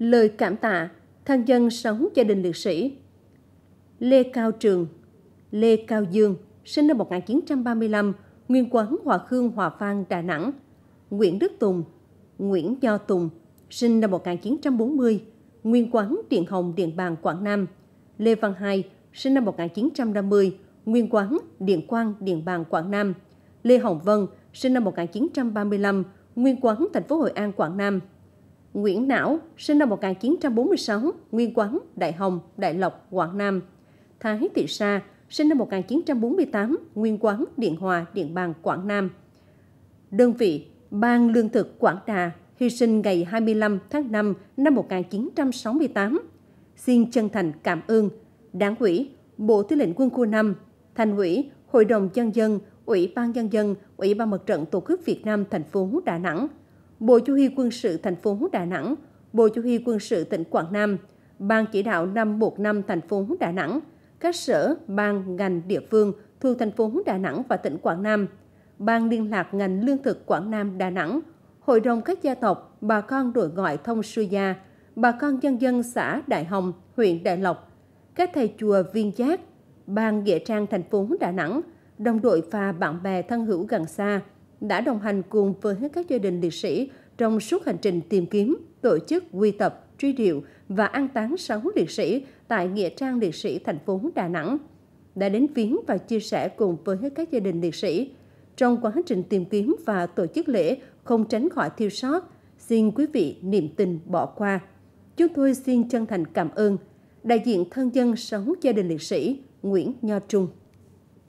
lời cảm tạ thân dân sống gia đình liệt sĩ. Lê Cao Trường, Lê Cao Dương, sinh năm 1935, nguyên quán Hòa Khương Hòa Phan, Đà Nẵng. Nguyễn Đức Tùng, Nguyễn Do Tùng, sinh năm 1940, nguyên quán Điện Hồng, Điện Bàn, Quảng Nam. Lê Văn Hai, sinh năm 1950, nguyên quán Điện Quang, Điện Bàn, Quảng Nam. Lê Hồng Vân, sinh năm 1935, nguyên quán thành phố Hội An, Quảng Nam. Nguyễn Não, sinh năm 1946, Nguyên Quán, Đại Hồng, Đại Lộc, Quảng Nam. Thái Thị Sa, sinh năm 1948, Nguyên Quán, Điện Hòa, Điện Bàn, Quảng Nam. Đơn vị Ban Lương thực Quảng Đà, hy sinh ngày 25 tháng 5 năm 1968. Xin chân thành cảm ơn Đảng ủy, Bộ Tư lệnh Quân khu 5, Thành ủy, Hội đồng Nhân dân, Ủy ban Nhân dân, Ủy ban Mặt trận Tổ quốc Việt Nam thành phố Đà Nẵng – Bộ Chỉ huy Quân sự thành phố Đà Nẵng, Bộ Chỉ huy Quân sự tỉnh Quảng Nam, Ban chỉ đạo 515 thành phố Đà Nẵng, các sở, ban, ngành, địa phương thuộc thành phố Đà Nẵng và tỉnh Quảng Nam, Ban liên lạc ngành lương thực Quảng Nam Đà Nẵng, Hội đồng các gia tộc, bà con đội gọi thông sư gia, bà con dân dân xã Đại Hồng, huyện Đại Lộc, các thầy chùa Viên Giác, Ban Nghệ Trang thành phố Đà Nẵng, đồng đội và bạn bè thân hữu gần xa, đã đồng hành cùng với các gia đình liệt sĩ trong suốt hành trình tìm kiếm, tổ chức quy tập, truy điệu và an táng sáu liệt sĩ tại Nghĩa trang liệt sĩ thành phố Đà Nẵng, đã đến viếng và chia sẻ cùng với các gia đình liệt sĩ. Trong quá trình tìm kiếm và tổ chức lễ không tránh khỏi thiêu sót, xin quý vị niềm tin bỏ qua. Chúng tôi xin chân thành cảm ơn đại diện thân dân 6 gia đình liệt sĩ Nguyễn Nho Trung.